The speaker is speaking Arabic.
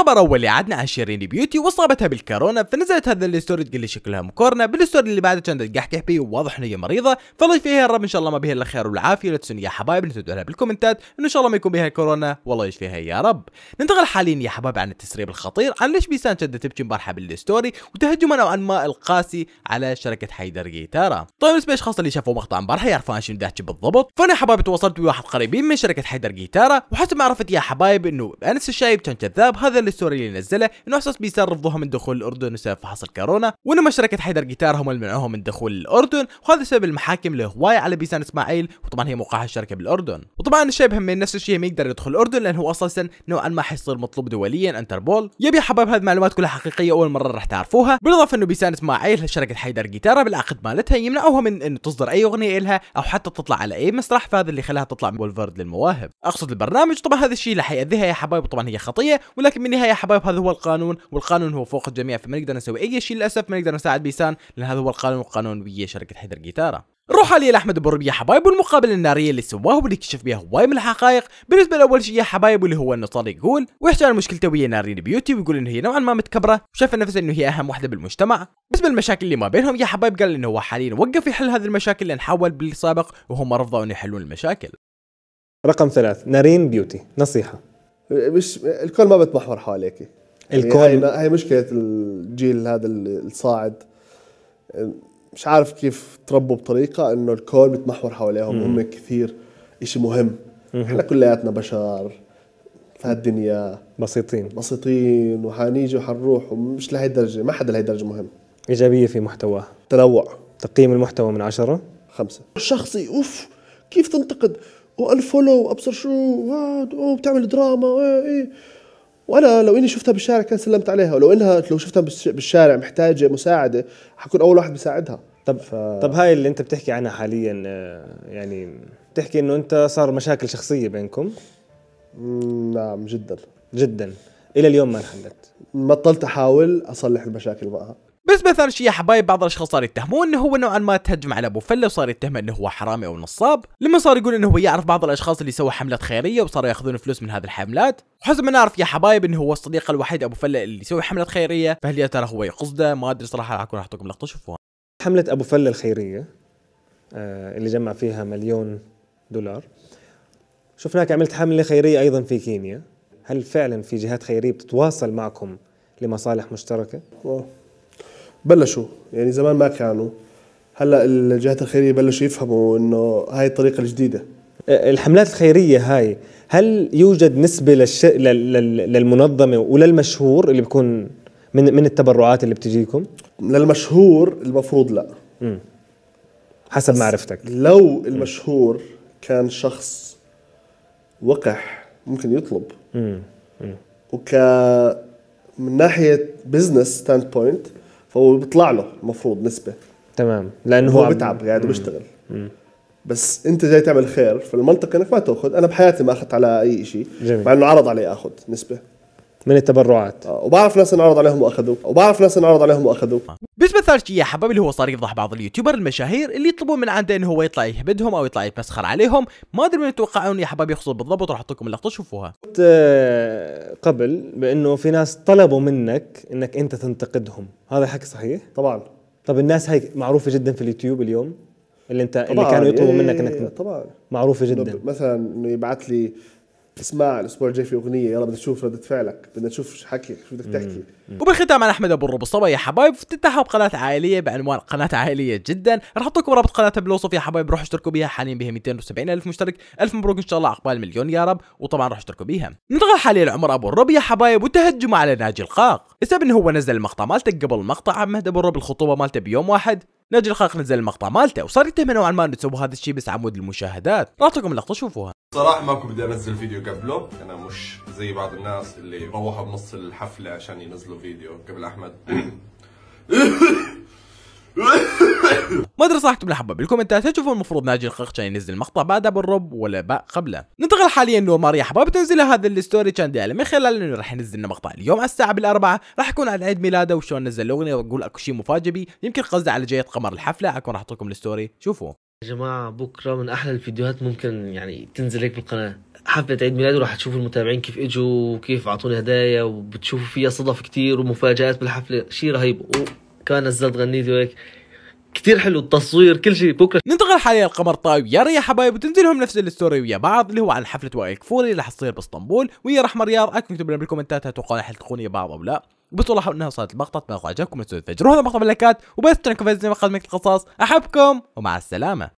الخبر اول عدنا عن شيرين بيوتي واصابتها بالكورونا فنزلت هذا الستوري تقول لي شكلها مكورنا بالستوري اللي بعده كانت تقحقح بيه وواضح ان هي مريضه فالله يشفيها الرب ان شاء الله ما بيها الا خير والعافيه لا تنسون يا حبايب لا تدعوا لها بالكومنتات انه ان شاء الله ما يكون بها كورونا والله يشفيها يا رب ننتقل حاليا يا حبايب عن التسريب الخطير عن ليش بيسان كانت تبكي امبارحه بالستوري وتهجم نوعا ما القاسي على شركه حيدر جيتارا طيب بالنسبه للاشخاص اللي شافوا مقطع امبارحه يعرفون شنو بدي بالضبط فانا يا حبايب تواصلت بواحد قريبين من شركه حيدر جيتارا وحسب ما عرفت يا حبايب انه انس الشايب كان كذاب هذا الستوري اللي نزله انه حساس بيسار رفضوها من دخول الاردن بسبب فحص الكورونا وانه مشركه حيدر جيتار هم اللي منعوهم من دخول الاردن وهذا سبب المحاكم لهواي على بيسان اسماعيل وطبعا هي موقعها الشركه بالاردن طبعا الشيء من نفس الشيء ما يقدر يدخل الاردن لانه اصلا نوعا ما حيصير مطلوب دوليا انتربول يبي حباب هذه المعلومات كلها حقيقيه اول مره راح تعرفوها بالاضافه انه بيسان اسماعيل شركه حيدر جيتارا بالعقد مالتها يمنعوها من انه تصدر اي اغنيه لها او حتى تطلع على اي مسرح فهذا اللي خلاها تطلع بولفرد للمواهب اقصد البرنامج طبعا هذا الشيء اللي حيأذيها يا حبايب طبعا هي خطيه ولكن بالنهايه يا حبايب هذا هو القانون والقانون هو فوق الجميع فما نقدر نسوي اي شيء للاسف ما نقدر نساعد بيسان لان هذا هو القانون وقانون ويا شركه حيدر جيتارا روح علي لاحمد ابو ربيع حبايب والمقابله الناريه اللي سواه واللي كشف بها هواي من الحقائق بالنسبه لاول شيء يا حبايب واللي هو انه صار يقول ويحكي عن مشكلته ويا نارين بيوتي ويقول انه هي نوعا ما متكبره وشاف نفسه انه هي اهم وحده بالمجتمع بالنسبه للمشاكل اللي ما بينهم يا حبايب قال انه هو حاليا وقف يحل هذه المشاكل لان حاول بالسابق وهم رفضوا انه يحلون المشاكل رقم ثلاث نارين بيوتي نصيحه مش الكل ما بتمحور حواليك الكل هي مشكله الجيل هذا الصاعد مش عارف كيف تربوا بطريقه انه الكون متمحور حواليهم هم كثير شيء مهم احنا كلياتنا بشر في هالدنيا بسيطين بسيطين وحنيجي وحنروح ومش لهي الدرجه ما حدا لهي الدرجه مهم ايجابيه في محتواه تنوع تقييم المحتوى من عشرة خمسة شخصي اوف كيف تنتقد وانفولو وابصر شو وبتعمل دراما ايه ايه وانا لو اني شفتها بالشارع كان سلمت عليها ولو انها لو شفتها بالشارع محتاجه مساعده حكون اول واحد بساعدها طب ف... طب هاي اللي انت بتحكي عنها حاليا آه، يعني بتحكي انه انت صار مشاكل شخصيه بينكم نعم جدا جدا الى اليوم ما انحلت بطلت احاول اصلح المشاكل معها بس مثلا شي يا حبايب بعض الاشخاص صار يتهمون انه هو نوعا ما تهجم على ابو فله وصار يتهمه انه هو حرامي او نصاب لما صار يقول انه هو يعرف بعض الاشخاص اللي سووا حملات خيريه وصاروا ياخذون فلوس من هذه الحملات وحسب ما نعرف يا حبايب انه هو الصديق الوحيد ابو فله اللي يسوي حملات خيريه فهل يا ترى هو يقصده ما ادري صراحه راح اكون اعطيكم لقطه شوفوها حمله ابو فله الخيريه آه، اللي جمع فيها مليون دولار شفناك عملت حمله خيريه ايضا في كينيا هل فعلا في جهات خيريه بتتواصل معكم لمصالح مشتركه؟ أوه. بلشوا يعني زمان ما كانوا هلا الجهات الخيريه بلشوا يفهموا انه هاي الطريقه الجديده الحملات الخيريه هاي هل يوجد نسبه للش... للمنظمه وللمشهور اللي بيكون من من التبرعات اللي بتجيكم للمشهور المفروض لا م. حسب معرفتك لو المشهور كان شخص وقح ممكن يطلب م. م. وك من ناحيه بزنس ستاند بوينت فهو بيطلع له المفروض نسبه تمام لانه هو, هو بتعب قاعد بيشتغل بس انت جاي تعمل خير فالمنطق انك ما تاخذ انا بحياتي ما اخذت على اي شيء مع انه عرض علي اخذ نسبه من التبرعات آه، وبعرف ناس انعرض عليهم واخذوا وبعرف ناس انعرض عليهم واخذوا بيثبت ثالث يا حباب اللي هو صار يفضح بعض اليوتيوبر المشاهير اللي يطلبون من عنده انه هو يطلع يهبدهم او يطلع يتمسخر عليهم ما ادري من يتوقعون يا حباب يقصد بالضبط راح احط لكم اللقطه شوفوها قلت آه، قبل بانه في ناس طلبوا منك انك انت تنتقدهم هذا حكي صحيح طبعا طب الناس هاي معروفه جدا في اليوتيوب اليوم اللي انت اللي كانوا يطلبوا منك انك إيه، طبعا معروفه جدا مثلا انه يبعث لي اسمع الاسبوع الجاي في اغنيه يلا بدنا نشوف رده فعلك بدنا نشوف شو حكي شو بدك تحكي وبالختام انا احمد ابو الرب الصبا يا حبايب افتتحها بقناه عائليه بعنوان قناه عائليه جدا رح احط لكم رابط قناتها بالوصف يا حبايب روحوا اشتركوا بيها حاليا بها 270 الف مشترك الف مبروك ان شاء الله عقبال مليون يا رب وطبعا راح اشتركوا بيها ننتقل حاليا لعمر ابو الرب يا حبايب والتهجم على ناجي القاق السبب انه هو نزل المقطع مالته قبل مقطع مهد ابو الرب الخطوبه مالته بيوم واحد نجل خلق نزل المقطع مالته وصار يتهم نوعا ما انه تسوي هذا الشيء بس عمود المشاهدات راح اللقطه شوفوها صراحه ما كنت بدي انزل فيديو قبله انا مش زي بعض الناس اللي روحوا بنص الحفله عشان ينزلوا فيديو قبل احمد ما ادري صح اكتب حبه بالكومنتات تشوفوا تشوفون المفروض ناجي كان ينزل مقطع بعد ابو الرب ولا با قبله ننتقل حاليا يا حباب تنزل هذا الستوري كان ديالي من خلال انه راح ينزل لنا مقطع اليوم على الساعه بالاربعه راح يكون على عيد ميلاده وشلون نزل الاغنيه واقول اكو شيء مفاجئ بي يمكن قصده على جايه قمر الحفله اكون راح اعطيكم الستوري شوفوا يا جماعه بكره من احلى الفيديوهات ممكن يعني تنزل هيك بالقناه حفلة عيد ميلاده وراح تشوفوا المتابعين كيف اجوا وكيف اعطوني هدايا وبتشوفوا فيها صدف كتير ومفاجآت بالحفلة شيء رهيب وكمان نزلت غنيتي وهيك كثير حلو التصوير كل شيء بكره ننتقل حاليا القمر طايب يا ريا حبايب وتنزلهم نفس الستوري ويا بعض اللي هو عن حفله وائل كفوري اللي حتصير باسطنبول ويا رحمه رياض اكتب لنا بالكومنتات هتوقعوا راح تلقوني بعض او لا بس والله انها صارت المقطع اتمنى عجبكم ما تنسوا تفجروا هذا المقطع باللايكات وبس تشتركوا في القناه قناه القصاص احبكم ومع السلامه